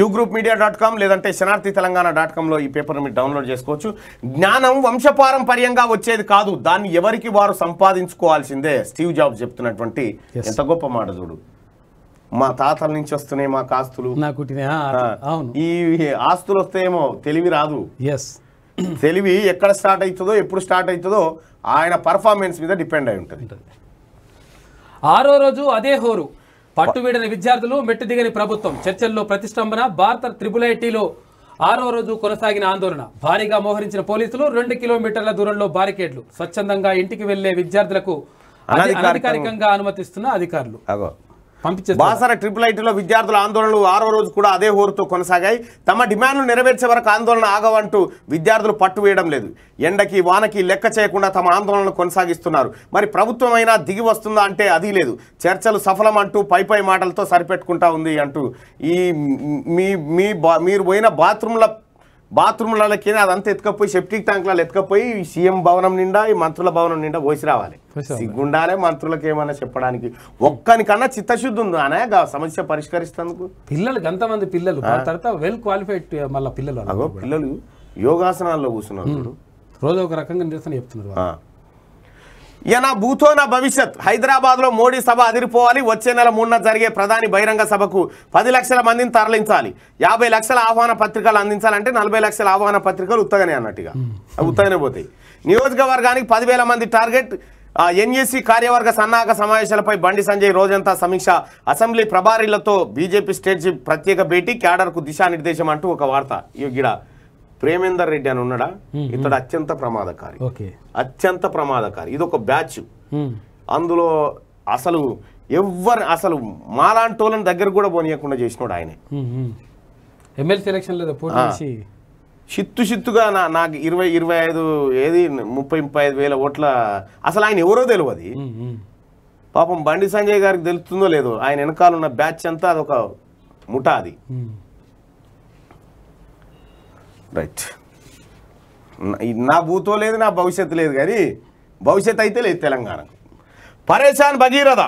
Queue group media dot com లేదంటే Shanarthi Telangana dot కామ్లో ఈ పేపర్ను మీరు డౌన్లోడ్ చేసుకోవచ్చు జ్ఞానం వంశపారంపర్యంగా వచ్చేది కాదు దాన్ని ఎవరికి వారు సంపాదించుకోవాల్సిందే స్టీవ్ జాబ్స్ చెప్తున్నటువంటి ఎంత గొప్ప మాట చూడు మా తాతల నుంచి వస్తున్నాయి మా ఆస్తులు ఈ ఆస్తులు వస్తాయేమో తెలివి రాదు తెలివి ఎక్కడ స్టార్ట్ అవుతుందో ఎప్పుడు స్టార్ట్ అవుతుందో ఆయన పర్ఫార్మెన్స్ మీద డిపెండ్ అయి ఉంటుంది ఆరో రోజు అదే హోరు పట్టుబీడని విద్యార్థులు మెట్టు దిగని ప్రభుత్వం చర్చల్లో ప్రతిష్టంభన భారత త్రిపుల్ ఐటీలో ఆరో రోజు కొనసాగిన ఆందోళన భారీగా మోహరించిన పోలీసులు రెండు కిలోమీటర్ల దూరంలో బారికేడ్లు స్వచ్ఛందంగా ఇంటికి వెళ్లే విద్యార్థులకు అధికారికంగా అనుమతిస్తున్న అధికారులు బాసర ట్రిపుల్ ఐటీలో విద్యార్థుల ఆందోళనలు ఆరో రోజు కూడా అదే హోరుతో కొనసాగాయి తమ డిమాండ్లు నెరవేర్చే వరకు ఆందోళన ఆగవంటూ విద్యార్థులు పట్టు వేయడం లేదు ఎండకి వానకి లెక్క చేయకుండా తమ ఆందోళనలు కొనసాగిస్తున్నారు మరి ప్రభుత్వం అయినా దిగి వస్తుందా అంటే అది లేదు చర్చలు సఫలం అంటూ పై పై మాటలతో సరిపెట్టుకుంటా ఉంది అంటూ ఈ మీ మీరు పోయిన బాత్రూంల అది అదంతా ఎత్తుకపోయి సెప్టిక్ ట్యాంక్లలో ఎత్తుకపోయి సీఎం భవనం నిండా ఈ మంత్రుల భవనం నిండా పోసి రావాలి సిగ్గుండాలే మంత్రులకు ఏమైనా చెప్పడానికి ఒక్కనికన్నా చిత్తశుద్ధి ఉంది అనే సమస్య పరిష్కరిస్తేందుకు పిల్లలు ఎంతమంది uh, పిల్లలు తర్వాత వెల్ క్వాలిఫైడ్ మళ్ళీ పిల్లలు అగో పిల్లలు యోగాసనాల్లో కూర్చున్నారు రోజు ఒక రకంగా నిరసన చెప్తున్నారు ఈయన నా భవిష్యత్ హైదరాబాద్లో మోడీ సభ అదిరిపోవాలి వచ్చే నెల మూడున జరిగే ప్రధాని బహిరంగ సభకు పది లక్షల మందిని తరలించాలి యాభై లక్షల ఆహ్వాన పత్రికలు అందించాలంటే నలభై లక్షల ఆహ్వాన పత్రికలు ఉత్తగానే అన్నట్టుగా ఉత్తగానే పోతాయి నియోజకవర్గానికి పదివేల మంది టార్గెట్ ఎన్ఏసీ కార్యవర్గ సన్నాహక సమావేశాలపై బండి సంజయ్ రోజంతా సమీక్ష అసెంబ్లీ ప్రభారీలతో బీజేపీ స్టేట్ ప్రత్యేక భేటీ క్యాడర్కు దిశానిర్దేశం అంటూ ఒక వార్త ఈ ప్రేమేందర్ రెడ్డి అని ఉన్నాడా ఇతడు అత్యంత ప్రమాదకారి అత్యంత ప్రమాదకారి ఇది ఒక బ్యాచ్ అందులో అసలు ఎవరు అసలు మాలాంటి వాళ్ళని దగ్గర కూడా పోనీయకుండా చేసినాడు ఆయన ఎమ్మెల్సీ చిత్తు చిత్తుగా నా నాకు ఇరవై ఇరవై ఐదు ఏది ముప్పై ముప్పై ఐదు వేల ఓట్ల అసలు ఆయన ఎవరో తెలియదు పాపం బండి సంజయ్ గారికి తెలుస్తుందో లేదో ఆయన వెనకాలన్న బ్యాచ్ అంతా అదొక ముఠా అది రైట్ నా భూతో లేదు నా భవిష్యత్తు లేదు కానీ భవిష్యత్ అయితే లేదు తెలంగాణకు పరేషాన్ భగీరథ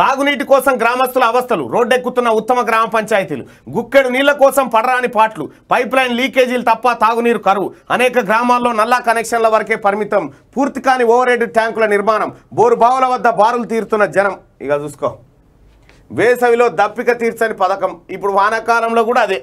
తాగునీటి కోసం గ్రామస్తుల అవస్థలు రోడ్డెక్కుతున్న ఉత్తమ గ్రామ పంచాయతీలు గుక్కెడు నీళ్ల కోసం పడరాని పాట్లు పైప్ లైన్ లీకేజీలు తప్ప తాగునీరు కరువు అనేక గ్రామాల్లో నల్లా కనెక్షన్ల వరకే పరిమితం పూర్తి కాని ఓవర్హెడ్ ట్యాంకుల నిర్మాణం బోరు బావుల వద్ద బారులు తీరుతున్న జనం ఇక చూసుకో వేసవిలో దప్పిక తీర్చని పథకం ఇప్పుడు వానాకాలంలో కూడా అదే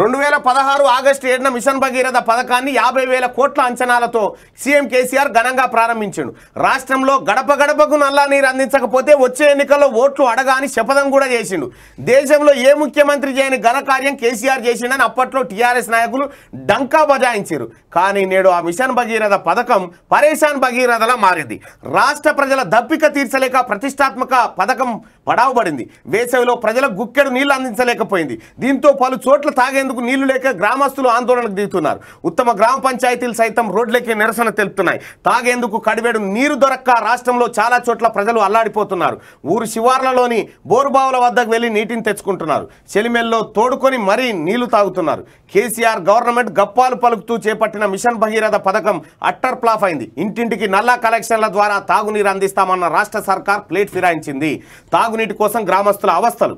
రెండు వేల పదహారు ఆగస్టు ఏడున మిషన్ భగీరథ పథకాన్ని యాభై వేల కోట్ల అంచనాలతో సీఎం కేసీఆర్ ఘనంగా ప్రారంభించాడు రాష్ట్రంలో గడప గడపకు నల్లా నీరు అందించకపోతే వచ్చే ఎన్నికల్లో ఓట్లు అడగాని శపథం కూడా చేసిండు దేశంలో ఏ ముఖ్యమంత్రి చేయని ఘనకార్యం కేసీఆర్ చేసిండని అప్పట్లో టీఆర్ఎస్ నాయకులు డంకా బజాయించారు కానీ నేడు ఆ మిషన్ భగీరథ పథకం పరేషాన్ భగీరథలా మారింది రాష్ట్ర ప్రజల దప్పిక తీర్చలేక ప్రతిష్టాత్మక పథకం పడావబడింది వేసవిలో ప్రజలకు గుక్కెడు నీళ్లు అందించలేకపోయింది దీంతో పలు చోట్ల తాగే తాగేందుకు నీళ్లు లేక గ్రామస్తులు ఆందోళనకు దిగుతున్నారు ఉత్తమ గ్రామ పంచాయతీలు సైతం రోడ్లకి నిరసన తెలుపుతున్నాయి తాగేందుకు కడివేడు నీరు దొరక్క రాష్ట్రంలో చాలా చోట్ల ప్రజలు అల్లాడిపోతున్నారు ఊరు శివార్లలోని బోరుబావుల వద్దకు వెళ్లి నీటిని తెచ్చుకుంటున్నారు చెలిమెల్లో తోడుకొని మరీ నీళ్లు తాగుతున్నారు కేసీఆర్ గవర్నమెంట్ గప్పాలు పలుకుతూ చేపట్టిన మిషన్ భగీరథ పథకం అట్టర్ ప్లాఫ్ అయింది ఇంటింటికి నల్లా కలెక్షన్ల ద్వారా తాగునీరు అందిస్తామన్న రాష్ట్ర సర్కార్ ప్లేట్ ఫిరాయించింది తాగునీటి కోసం గ్రామస్తుల అవస్థలు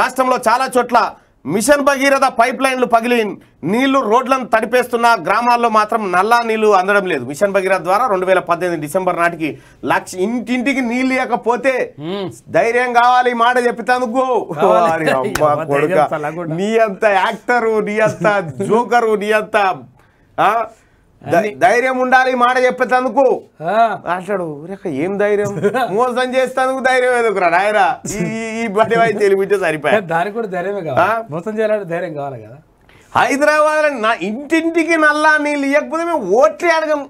రాష్ట్రంలో చాలా చోట్ల మిషన్ భగీరథ పైప్ లైన్లు పగిలి నీళ్లు రోడ్లను తడిపేస్తున్న గ్రామాల్లో మాత్రం నల్లా నీళ్లు అందడం లేదు మిషన్ భగీరథ ద్వారా రెండు వేల పద్దెనిమిది డిసెంబర్ నాటికి లక్ష ఇంటింటికి నీళ్లు ఇవ్వకపోతే ధైర్యం కావాలి మాట చెప్తాను నీ అంత యాక్టరు నీ అంత జోకరు నీ అంత ధైర్యం ఉండాలి మాట చెప్పేందుకు అంటాడు ఏం ధైర్యం మోసం చేస్తాను ధైర్యం ఎదుకురా నాయరా ఈ బట్టి వైపు తెలిపించే సరిపోయా దానికి కూడా ధైర్యమే కదా మోసం చేయాలంటే ధైర్యం కావాలి కదా హైదరాబాద్ నా ఇంటింటికి నల్లా నీళ్ళు ఇవ్వకపోతే మేము ఓట్లే అడగం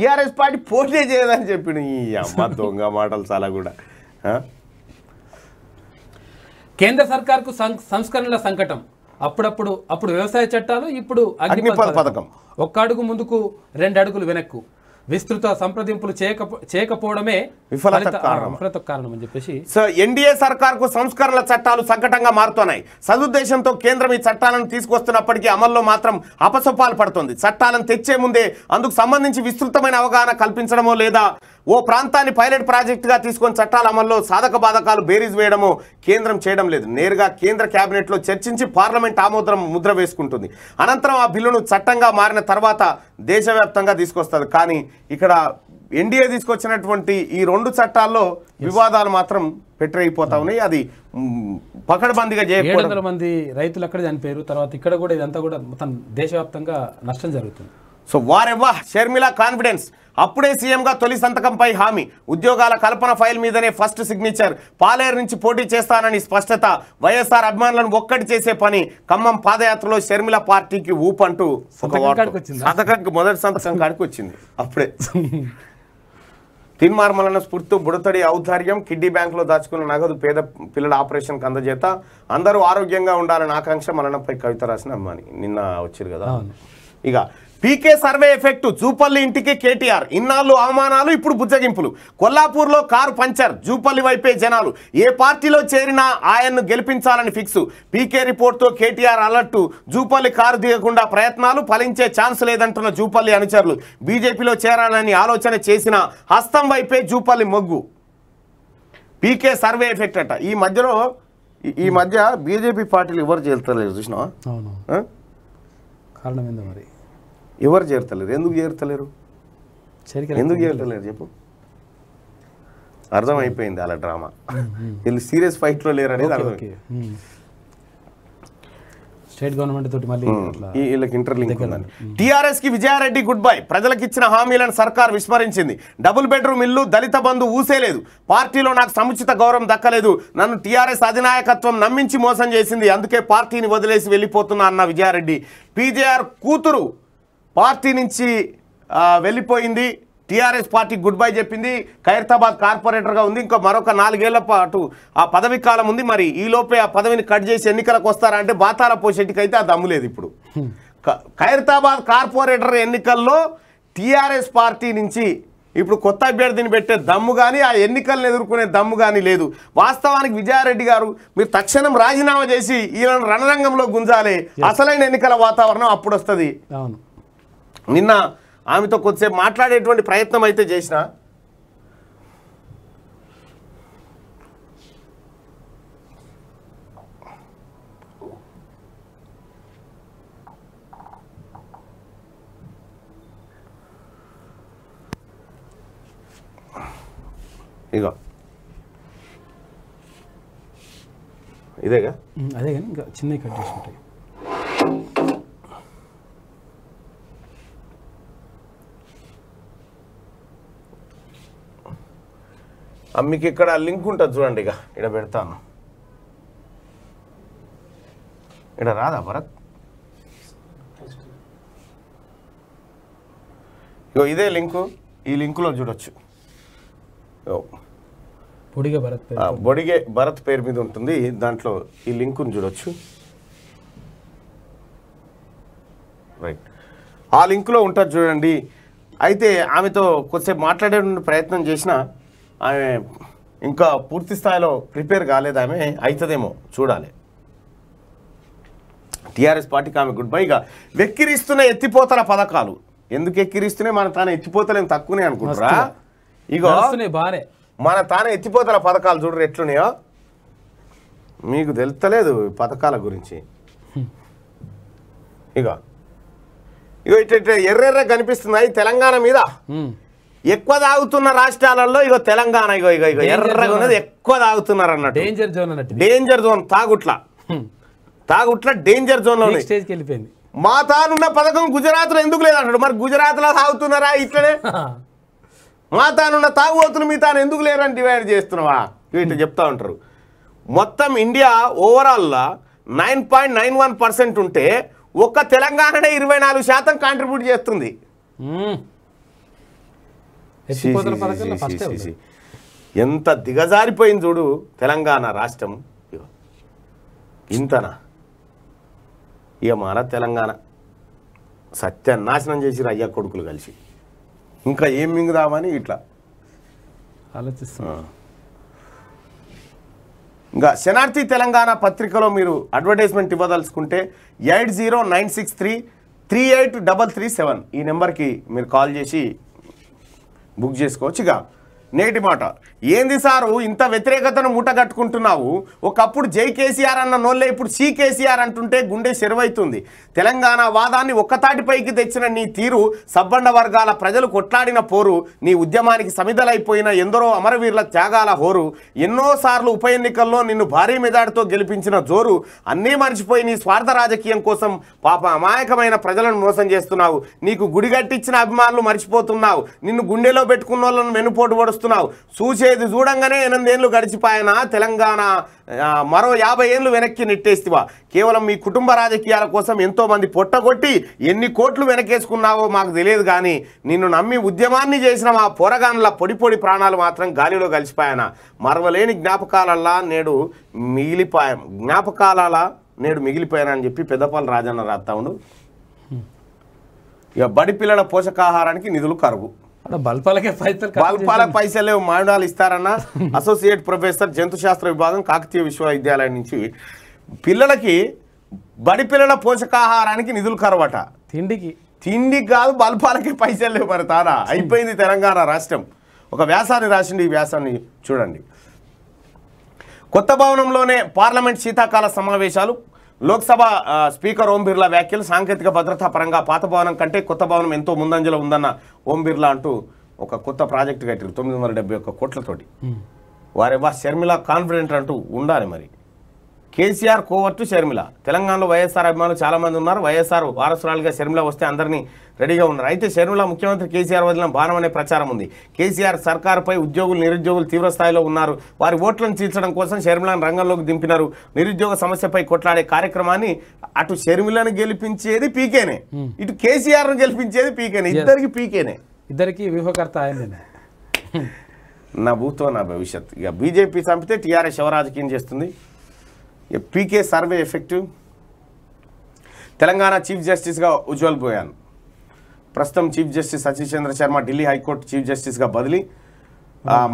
టిఆర్ఎస్ పార్టీ పోటీ చేయదని చెప్పిండు ఈ అమ్మ దొంగ మాటలు చాలా కూడా కేంద్ర సర్కార్కు సంస్కరణల సంకటం అప్పుడప్పుడు అప్పుడు వ్యవసాయ చట్టాలు ఇప్పుడు అగ్నిపథ పథకం ఒక్క అడుగు ముందుకు రెండు అడుగులు వెనక్కు విస్తృత సంప్రదింపులు చేయక చేయకపోవడమే విఫలత కారణం అని చెప్పేసి సో ఎన్డీఏ సర్కార్కు సంస్కరణల చట్టాలు సంకటంగా మారుతున్నాయి సదుద్దేశంతో కేంద్రం ఈ చట్టాలను తీసుకొస్తున్నప్పటికీ అమల్లో మాత్రం అపసొప్పాలు పడుతుంది చట్టాలను తెచ్చే ముందే అందుకు సంబంధించి విస్తృతమైన అవగాహన కల్పించడమో లేదా ఓ ప్రాంతాన్ని పైలట్ ప్రాజెక్టుగా తీసుకొని చట్టాల అమల్లో సాధక బాధకాలు బేరీజ్ వేయడము కేంద్రం చేయడం లేదు నేరుగా కేంద్ర క్యాబినెట్లో చర్చించి పార్లమెంట్ ఆమోదం ముద్ర వేసుకుంటుంది అనంతరం ఆ బిల్లును చట్టంగా మారిన తర్వాత దేశవ్యాప్తంగా తీసుకొస్తుంది కానీ ఇక్కడ ఎన్డీఏ తీసుకొచ్చినటువంటి ఈ రెండు చట్టాల్లో వివాదాలు మాత్రం పెట్టరైపోతా ఉన్నాయి అది పకడ్బందీగా చేయడం మంది రైతులు అక్కడ చనిపోయారు తర్వాత ఇక్కడ కూడా ఇదంతా కూడా మొత్తం దేశవ్యాప్తంగా నష్టం జరుగుతుంది సో వారెవ్వా షర్మిలా కాన్ఫిడెన్స్ అప్పుడే సీఎంగా తొలి సంతకంపై హామీ ఉద్యోగాల కల్పన ఫైల్ మీదనే ఫస్ట్ సిగ్నేచర్ పాలేరు నుంచి పోటీ చేస్తానని స్పష్టత వైఎస్ఆర్ అభిమానులను ఒక్కటి చేసే పని ఖమ్మం పాదయాత్రలో షర్మిల పార్టీకి ఊపంటూ సంతకానికి మొదటి సంతకం కాడికి వచ్చింది అప్పుడే తిన్మార్మలన స్ఫూర్తి బుడతడి ఔదార్యం కిడ్నీ బ్యాంకులో దాచుకున్న నగదు పేద పిల్లల ఆపరేషన్ కందజేత అందరూ ఆరోగ్యంగా ఉండాలని ఆకాంక్ష మలనపై కవిత రాసిన అమ్మాని నిన్న వచ్చారు కదా ఇక పీకే సర్వే ఎఫెక్ట్ జూపల్లి ఇంటికి కేటీఆర్ ఇన్నాళ్ళు అవమానాలు ఇప్పుడు బుజ్జగింపులు కొల్లాపూర్లో కారు పంచర్ జూపల్లి వైపే జనాలు ఏ పార్టీలో చేరినా ఆయన్ను గెలిపించాలని ఫిక్స్ పీకే రిపోర్ట్తో కేటీఆర్ అలర్టు జూపల్లి కారు దిగకుండా ప్రయత్నాలు ఫలించే ఛాన్స్ లేదంటున్న జూపల్లి అనుచరులు బీజేపీలో చేరాలని ఆలోచన చేసిన హస్తం వైపే జూపల్లి మొగ్గు పీకే సర్వే ఎఫెక్ట్ అట ఈ మధ్యలో ఈ మధ్య బీజేపీ పార్టీలు ఎవరు చేస్తలేరు చూసిన కారణం ఏందో మరి ఎవరు చేరతలేరు ఎందుకు చేరతలేరు ఎందుకు చేరతలేరు చెప్పు అర్థమైపోయింది అలా డ్రామా వీళ్ళు సీరియస్ ఫైట్లో లేరు అనేది అర్థం స్టేట్ గవర్నమెంట్ తోటి మళ్ళీ వీళ్ళకి ఇంటర్లింక్ కి విజయారెడ్డి గుడ్ బై ప్రజలకు ఇచ్చిన హామీలను సర్కార్ విస్మరించింది డబుల్ బెడ్రూమ్ ఇల్లు దళిత బంధు ఊసేలేదు పార్టీలో నాకు సముచిత గౌరవం దక్కలేదు నన్ను టిఆర్ఎస్ అధినాయకత్వం నమ్మించి మోసం చేసింది అందుకే పార్టీని వదిలేసి వెళ్ళిపోతున్నా అన్న విజయారెడ్డి పీజేఆర్ కూతురు పార్టీ నుంచి వెళ్ళిపోయింది టీఆర్ఎస్ పార్టీ గుడ్ బై చెప్పింది ఖైరతాబాద్ కార్పొరేటర్గా ఉంది ఇంకా మరొక నాలుగేళ్ల పాటు ఆ పదవి కాలం ఉంది మరి ఈలోపే ఆ పదవిని కట్ చేసి ఎన్నికలకు వస్తారా అంటే బాతాల అయితే ఆ దమ్ము లేదు ఇప్పుడు ఖైరతాబాద్ కార్పొరేటర్ ఎన్నికల్లో టీఆర్ఎస్ పార్టీ నుంచి ఇప్పుడు కొత్త అభ్యర్థిని పెట్టే దమ్ము కానీ ఆ ఎన్నికలను ఎదుర్కొనే దమ్ము కానీ లేదు వాస్తవానికి విజయారెడ్డి గారు మీరు తక్షణం రాజీనామా చేసి ఈయన రణరంగంలో గుంజాలి అసలైన ఎన్నికల వాతావరణం అప్పుడు వస్తుంది అవును నిన్న ఆమెతో కొద్దిసేపు మాట్లాడేటువంటి ప్రయత్నం అయితే చేసిన ఇగో ఇదేగా అదే కానీ ఇంకా చిన్నవి కట్ చేసుకుంటాయి మీకు ఇక్కడ లింక్ ఉంటుంది చూడండి ఇక ఇక్కడ పెడతాను ఇక్కడ రాదా భరత్ ఇగో ఇదే లింకు ఈ లింకులో చూడొచ్చు బొడిగే భరత్ బొడిగే భరత్ పేరు మీద ఉంటుంది దాంట్లో ఈ లింకును చూడొచ్చు రైట్ ఆ లింకులో ఉంటుంది చూడండి అయితే ఆమెతో కొద్దిసేపు మాట్లాడే ప్రయత్నం చేసినా ఆమె ఇంకా పూర్తి స్థాయిలో ప్రిపేర్ కాలేదు ఆమె అవుతుందేమో చూడాలి టీఆర్ఎస్ పార్టీకి ఆమె గుడ్ బై ఇక వెక్కిరిస్తున్న ఎత్తిపోతల పథకాలు ఎందుకు ఎక్కిరిస్తున్నాయి మన తాను ఎత్తిపోతలేం తక్కువనే అనుకుంటారా ఇగో బారే మన తాను ఎత్తిపోతల పథకాలు చూడరు ఎట్లున్నాయో మీకు తెలుస్తలేదు పథకాల గురించి ఇగో ఇగో ఇట్లా ఇట్లా ఎర్రెర్ర కనిపిస్తున్నాయి తెలంగాణ మీద ఎక్కువ తాగుతున్న రాష్ట్రాలలో ఇగో తెలంగాణ ఇగో ఇగో ఇగో ఎర్రగా ఉన్నది ఎక్కువ తాగుతున్నారు అన్నట్టు డేంజర్ జోన్ అన్నట్టు డేంజర్ జోన్ తాగుట్ల hmm. తాగుట్ల డేంజర్ జోన్ లో వెళ్ళిపోయింది మా తానున్న పథకం గుజరాత్ లో ఎందుకు లేదంటాడు మరి గుజరాత్ లో తాగుతున్నారా ఇట్లనే మా తానున్న తాగుబోతులు మీ తాను ఎందుకు లేరని డివైడ్ చేస్తున్నావా వీటిని చెప్తా ఉంటారు మొత్తం ఇండియా ఓవరాల్లా nine point nine one percent ఉంటే ఒక్క తెలంగాణనే ఇరవై నాలుగు శాతం కాంట్రిబ్యూట్ చేస్తుంది hmm. ఎంత దిగజారిపోయింది చూడు తెలంగాణ రాష్ట్రం ఇంతనా ఇక మన తెలంగాణ నాశనం చేసిరు అయ్యా కొడుకులు కలిసి ఇంకా ఏం మింగుదామని ఇట్లా ఆలోచిస్తా ఇంకా శనార్థి తెలంగాణ పత్రికలో మీరు అడ్వర్టైజ్మెంట్ ఇవ్వదలుచుకుంటే eight zero nine six three three eight double three seven ఈ నెంబర్కి మీరు కాల్ చేసి బుక్ చేసుకోవచ్చు ఇక నేటి మాట ఏంది సారు ఇంత వ్యతిరేకతను మూటగట్టుకుంటున్నావు ఒకప్పుడు జై కేసీఆర్ అన్న నోళ్ళే ఇప్పుడు సి కేసీఆర్ అంటుంటే గుండె చెరువైతుంది తెలంగాణ వాదాన్ని ఒక్కతాటిపైకి తెచ్చిన నీ తీరు సబ్బండ వర్గాల ప్రజలు కొట్లాడిన పోరు నీ ఉద్యమానికి సమిధలైపోయిన ఎందరో అమరవీరుల త్యాగాల హోరు ఎన్నోసార్లు ఉప ఎన్నికల్లో నిన్ను భారీ మెజార్టీతో గెలిపించిన జోరు అన్నీ మర్చిపోయి నీ స్వార్థ రాజకీయం కోసం పాప అమాయకమైన ప్రజలను మోసం చేస్తున్నావు నీకు గుడిగట్టిచ్చిన అభిమానులు మర్చిపోతున్నావు నిన్ను గుండెలో పెట్టుకున్న వాళ్ళను వెనుపోటు వస్తున్నావు చూసేది చూడంగానే ఎనిమిది ఏళ్ళు గడిచిపోయినా తెలంగాణ మరో యాభై ఏళ్ళు వెనక్కి నెట్టేస్తివా కేవలం మీ కుటుంబ రాజకీయాల కోసం ఎంతోమంది పొట్టగొట్టి ఎన్ని కోట్లు వెనకేసుకున్నావో మాకు తెలియదు కానీ నిన్ను నమ్మి ఉద్యమాన్ని చేసిన మా పొరగాన్ల పొడి పొడి ప్రాణాలు మాత్రం గాలిలో కలిసిపోయానా మరవలేని జ్ఞాపకాలల్లా నేడు మిగిలిపోయాం జ్ఞాపకాలలా నేడు మిగిలిపోయానని చెప్పి పెద్దపాలు రాజన్న రాస్తా ఉండు ఇక బడి పిల్లల పోషకాహారానికి నిధులు కరువు పైసలు బల్పాల పైసలే మాండాలు ఇస్తారన్న అసోసియేట్ ప్రొఫెసర్ జంతు శాస్త్ర విభాగం కాకతీయ విశ్వవిద్యాలయం నుంచి పిల్లలకి బడి పిల్లల పోషకాహారానికి నిధులు కరవట తిండికి తిండికి కాదు బల్పాలకి పైసలు లేవు మరి తారా అయిపోయింది తెలంగాణ రాష్ట్రం ఒక వ్యాసాన్ని రాసిండి ఈ వ్యాసాన్ని చూడండి కొత్త భవనంలోనే పార్లమెంట్ శీతాకాల సమావేశాలు లోక్సభ స్పీకర్ ఓం బిర్లా వ్యాఖ్యలు సాంకేతిక భద్రతా పరంగా పాత భవనం కంటే కొత్త భవనం ఎంతో ముందంజలో ఉందన్న ఓం బిర్లా అంటూ ఒక కొత్త ప్రాజెక్టు కట్టారు తొమ్మిది వందల డెబ్బై ఒక్క కోట్లతోటి వారెవ్వ షర్మిలా కాన్ఫిడెంట్ అంటూ ఉండాలి మరి కేసీఆర్ కోవర్టు షర్మిల తెలంగాణలో వైఎస్ఆర్ అభిమానులు చాలామంది ఉన్నారు వైఎస్ఆర్ వారసురాలుగా షర్మిల వస్తే అందరినీ రెడీగా ఉన్నారు అయితే షర్మిల ముఖ్యమంత్రి కేసీఆర్ వదిలిన బాణం అనే ప్రచారం ఉంది కేసీఆర్ సర్కారుపై ఉద్యోగులు నిరుద్యోగులు తీవ్రస్థాయిలో ఉన్నారు వారి ఓట్లను తీర్చడం కోసం షర్మిలను రంగంలోకి దింపినారు నిరుద్యోగ సమస్యపై కొట్లాడే కార్యక్రమాన్ని అటు షర్మిలను గెలిపించేది పీకేనే ఇటు కేసీఆర్ను గెలిపించేది పీకేనే ఇద్దరికి పీకేనే ఇద్దరికి వ్యూహకర్త ఆయననే నా భూత్వం నా భవిష్యత్ ఇక బీజేపీ చంపితే టీఆర్ఎస్ ఎవరాజకీయం చేస్తుంది PK survey effective Telangana chief జస్టిస్గా ఉజ్వల్ పోయాను ప్రస్తుతం chief justice Sachin Chandra Sharma Delhi high court chief జస్టిస్గా బదిలీ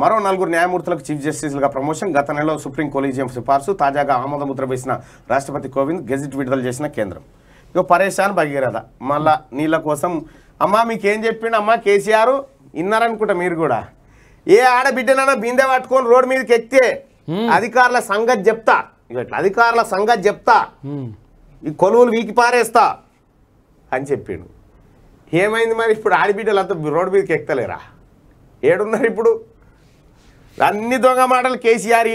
మరో నలుగురు న్యాయమూర్తులకు చీఫ్ జస్టిస్లుగా ప్రమోషన్ గత నెలలో సుప్రీం కొలీజియం సిఫార్సు తాజాగా ముద్ర వేసిన రాష్ట్రపతి కోవింద్ గెజిట్ విడుదల చేసిన కేంద్రం ఇక పరేషాన్ భగీరథ మళ్ళా నీళ్ళ కోసం అమ్మా మీకేం చెప్పిండు అమ్మా కేసీఆర్ ఇన్నారనుకుంటా మీరు కూడా ఏ ఆడబిడ్డనైనా బిందె పట్టుకొని రోడ్డు మీదకి ఎక్కితే అధికారుల సంగతి చెప్తా ఇట్లా అధికారుల సంగతి చెప్తా ఈ కొలువులు వీకి పారేస్తా అని చెప్పాడు ఏమైంది మరి ఇప్పుడు ఆడిబిడ్డలు అంతా రోడ్డు మీదకి ఎక్కలేరా ఏడున్నారు ఇప్పుడు అన్ని దొంగ మాటలు కేసీఆర్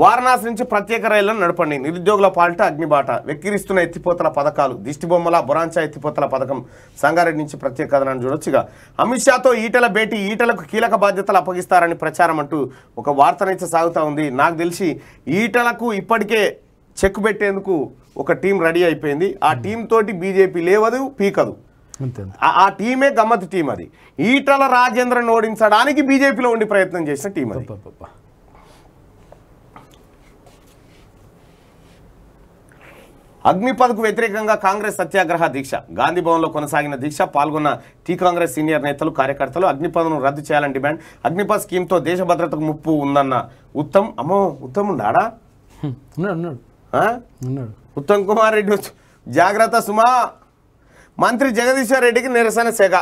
వారణాసి నుంచి ప్రత్యేక రైళ్లను నడపండి నిరుద్యోగుల పాలిట అగ్నిబాట వెక్కిరిస్తున్న ఎత్తిపోతల పథకాలు దిష్టిబొమ్మల బురాంచా ఎత్తిపోతల పథకం సంగారెడ్డి నుంచి ప్రత్యేక కథనాన్ని చూడొచ్చుగా అమిత్ షాతో ఈటల భేటీ ఈటలకు కీలక బాధ్యతలు అప్పగిస్తారని ప్రచారం అంటూ ఒక వార్తనైతే సాగుతూ ఉంది నాకు తెలిసి ఈటలకు ఇప్పటికే చెక్ పెట్టేందుకు ఒక టీం రెడీ అయిపోయింది ఆ టీం తోటి బీజేపీ లేవదు పీకదు ఆ టీమే గమ్మత్ టీం అది ఈటల రాజేంద్రను ఓడించడానికి బీజేపీలో ఉండి ప్రయత్నం చేసిన టీం అది అగ్నిపథకు వ్యతిరేకంగా కాంగ్రెస్ సత్యాగ్రహ దీక్ష గాంధీ కొనసాగిన దీక్ష పాల్గొన్న టీ కాంగ్రెస్ సీనియర్ నేతలు కార్యకర్తలు అగ్నిపథను రద్దు చేయాలని డిమాండ్ అగ్నిపథ్ స్కీమ్తో దేశ భద్రతకు ముప్పు ఉందన్న ఉత్తమ్ అమ్మో ఉత్తమ్ ఉన్నాడా ఉత్తమ్ కుమార్ రెడ్డి జాగ్రత్త సుమా మంత్రి జగదీశ్వర్ రెడ్డికి నిరసన సెగ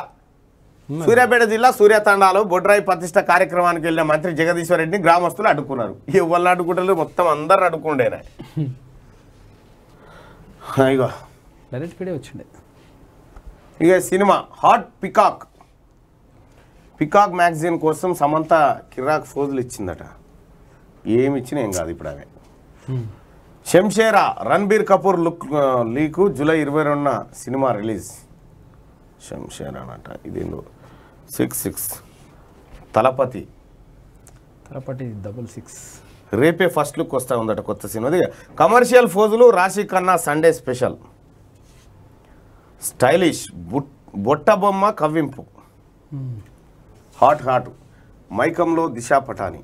సూర్యాపేట జిల్లా సూర్యతాండాలో బొడ్రాయి ప్రతిష్ట కార్యక్రమానికి వెళ్ళిన మంత్రి జగదీశ్వర్ రెడ్డిని గ్రామస్తులు అడ్డుకున్నారు ఎవరిని అడుగుటలు మొత్తం అందరు అడ్డుకుండేనా ఇగో పీడే వచ్చిండే ఇక cinema hot peacock peacock magazine కోసం సమంత కిరాక్ ఫోజులు ఇచ్చిందట ఏమి ఇచ్చినా ఏం కాదు ఇప్పుడు ఆమె Shamshera Ranbir Kapoor look leak July ఇరవై రెండున సినిమా రిలీజ్ శంషేరా అనట ఇదేందో six six Thalapathy Thalapathy double six రేపే ఫస్ట్ లుక్ వస్తూ ఉందట కొత్త సినిమా కమర్షియల్ ఫోజులు Raashi Khanna Sunday special stylish బొట్ట బొమ్మ కవ్వింపు హాట్ హాట్ మైకంలో దిశా పటాని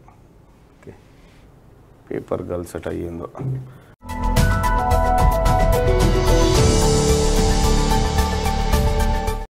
పేపర్ గర్ల్స్ అయ్యిందో